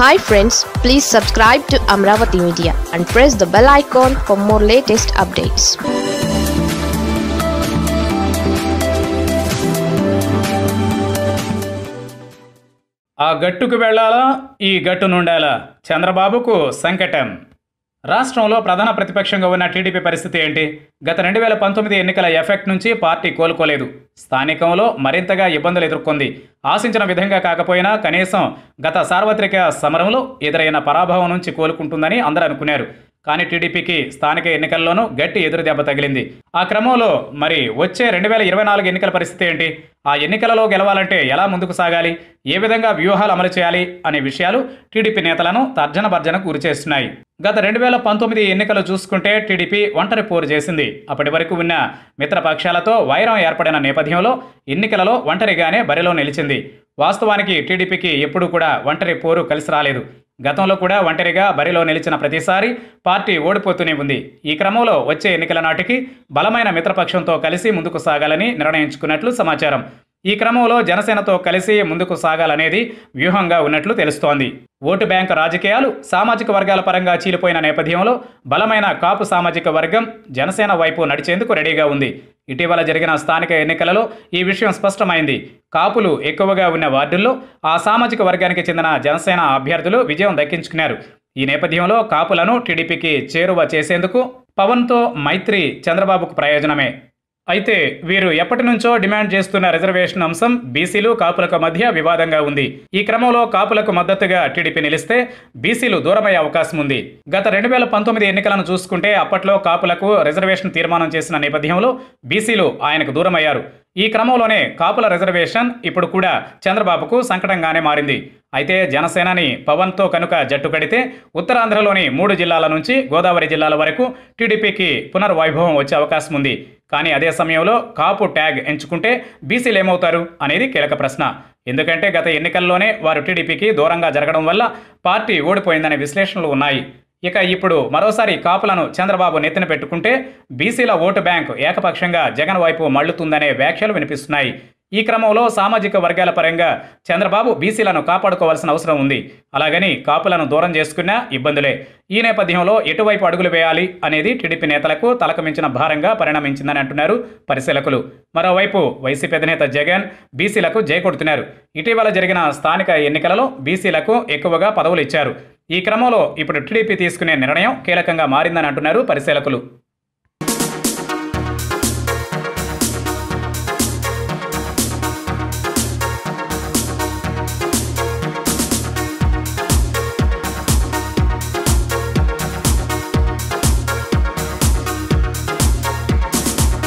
hi friends please subscribe to Amaravati media and press the bell icon for more latest updates ఆ గట్టుకు వెళ్ళాలా ఈ గట్టు నుండాలా చంద్రబాబుకు సంకటం రాష్ట్రంలో ప్రధాన ప్రతిపక్షంగా ఉన్న టీడీపీ పరిస్థితి ఏంటి గత రెండు వేల పంతొమ్మిది ఎన్నికల ఎఫెక్ట్ నుంచి పార్టీ కోలుకోలేదు స్థానికంలో మరింతగా ఇబ్బందులు ఎదుర్కొంది ఆశించిన విధంగా కాకపోయినా కనీసం గత సార్వత్రిక సమరంలో ఎదురైన పరాభవం నుంచి కోలుకుంటుందని అందరూ అనుకున్నారు కానీ టీడీపీకి స్థానిక ఎన్నికల్లోనూ గట్టి ఎదురుదెబ్బ తగిలింది ఆ క్రమంలో మరి వచ్చే రెండు వేల ఇరవై నాలుగు ఎన్నికల పరిస్థితి ఏంటి ఆ ఎన్నికలలో గెలవాలంటే ఎలా ముందుకు సాగాలి ఏ విధంగా వ్యూహాలు అమలు చేయాలి అనే విషయాలు టీడీపీ నేతలను తర్జన భర్జనకు గురిచేస్తున్నాయి గత రెండు వేల పంతొమ్మిది ఎన్నికలు చూసుకుంటే టీడీపీ ఒంటరి పోరు చేసింది అప్పటి వరకు ఉన్న మిత్రపక్షాలతో వైరం ఏర్పడిన నేపథ్యంలో ఎన్నికలలో ఒంటరిగానే బరిలో నిలిచింది వాస్తవానికి టీడీపీకి ఎప్పుడూ కూడా ఒంటరి పోరు కలిసి రాలేదు గతంలో కూడా ఒంటరిగా బరిలో నిలిచిన ప్రతిసారి పార్టీ ఓడిపోతూనే ఉంది ఈ క్రమంలో వచ్చే ఎన్నికల నాటికి బలమైన మిత్రపక్షంతో కలిసి ముందుకు సాగాలని నిర్ణయించుకున్నట్లు సమాచారం ఈ క్రమంలో జనసేనతో కలిసి ముందుకు సాగాలనేది వ్యూహంగా ఉన్నట్లు తెలుస్తోంది ఓటు బ్యాంకు రాజకీయాలు సామాజిక వర్గాల పరంగా చీలిపోయిన నేపథ్యంలో బలమైన కాపు సామాజిక వర్గం జనసేన వైపు నడిచేందుకు రెడీగా ఉంది ఇటీవల జరిగిన స్థానిక ఎన్నికలలో ఈ విషయం స్పష్టమైంది కాపులు ఎక్కువగా ఉన్న వార్డుల్లో ఆ సామాజిక వర్గానికి చెందిన జనసేన అభ్యర్థులు విజయం దక్కించుకున్నారు ఈ నేపథ్యంలో కాపులను టీడీపీకి చేరువ చేసేందుకు పవన్తో మైత్రి చంద్రబాబుకు ప్రయోజనమే అయితే వీరు ఎప్పటి నుంచో డిమాండ్ చేస్తున్న రిజర్వేషన్ అంశం బీసీలు కాపులకు మధ్య వివాదంగా ఉంది ఈ క్రమంలో కాపులకు మద్దతుగా టీడీపీ నిలిస్తే బీసీలు దూరమయ్యే అవకాశం ఉంది గత రెండు వేల పంతొమ్మిది ఎన్నికలను చూసుకుంటే అప్పట్లో కాపులకు రిజర్వేషన్ తీర్మానం చేసిన నేపథ్యంలో బీసీలు ఆయనకు దూరమయ్యారు ఈ క్రమంలోనే కాపుల రిజర్వేషన్ ఇప్పుడు కూడా చంద్రబాబుకు సంకటంగానే మారింది అయితే జనసేనని పవన్తో కనుక జట్టు కడితే ఉత్తరాంధ్రలోని మూడు జిల్లాల నుంచి గోదావరి జిల్లాల వరకు టీడీపీకి పునర్వైభవం వచ్చే అవకాశం ఉంది కానీ అదే సమయంలో కాపు ట్యాగ్ ఎంచుకుంటే బీసీలు ఏమవుతారు అనేది కీలక ప్రశ్న ఎందుకంటే గత ఎన్నికల్లోనే వారు టీడీపీకి దూరంగా జరగడం వల్ల పార్టీ ఓడిపోయిందనే విశ్లేషణలు ఉన్నాయి ఇక ఇప్పుడు మరోసారి కాపులను చంద్రబాబు నెత్తిన పెట్టుకుంటే బీసీల ఓటు బ్యాంక్ ఏకపక్షంగా జగన్ వైపు మళ్లుతుందనే వ్యాఖ్యలు వినిపిస్తున్నాయి ఈ క్రమంలో సామాజిక వర్గాల పరంగా చంద్రబాబు బీసీలను కాపాడుకోవాల్సిన అవసరం ఉంది అలాగని కాపులను దూరం చేసుకున్నా ఇబ్బందులే ఈ నేపథ్యంలో ఎటువైపు అడుగులు వేయాలి అనేది టీడీపీ నేతలకు తలకమించిన భారంగా పరిణమించిందని అంటున్నారు పరిశీలకులు మరోవైపు వైసీపీ అధినేత జగన్ బీసీలకు జయకొడుతున్నారు ఇటీవల జరిగిన స్థానిక ఎన్నికలలో బీసీలకు ఎక్కువగా పదవులు ఇచ్చారు ఈ క్రమంలో ఇప్పుడు టీడీపీ తీసుకునే నిర్ణయం కీలకంగా మారిందని అంటున్నారు పరిశీలకులు